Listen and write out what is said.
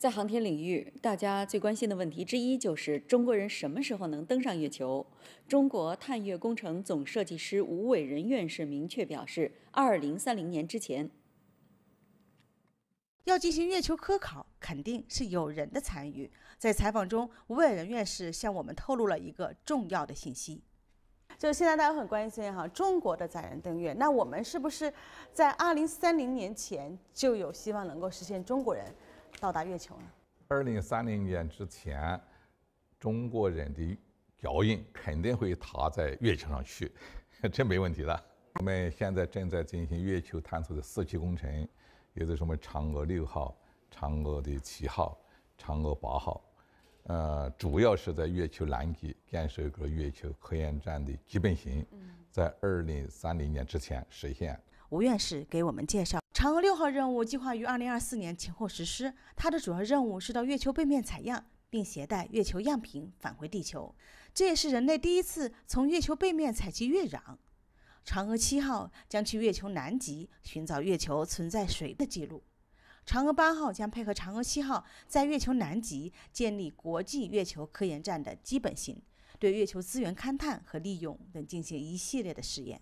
在航天领域，大家最关心的问题之一就是中国人什么时候能登上月球。中国探月工程总设计师吴伟仁院士明确表示，2030年之前要进行月球科考，肯定是有人的参与。在采访中，吴伟仁院士向我们透露了一个重要的信息：就现在大家很关心哈，中国的载人登月，那我们是不是在2030年前就有希望能够实现中国人？到达月球了。二零三零年之前，中国人的脚印肯定会踏在月球上去，这没问题的。我们现在正在进行月球探测的四期工程，也就是我们嫦娥六号、嫦娥的七号、嫦娥八号，呃，主要是在月球南极建设一个月球科研站的基本型，在二零三零年之前实现。吴院士给我们介绍，嫦娥六号任务计划于2024年前后实施，它的主要任务是到月球背面采样，并携带月球样品返回地球，这也是人类第一次从月球背面采集月壤。嫦娥七号将去月球南极寻找月球存在水的记录，嫦娥八号将配合嫦娥七号在月球南极建立国际月球科研站的基本型，对月球资源勘探和利用等进行一系列的试验。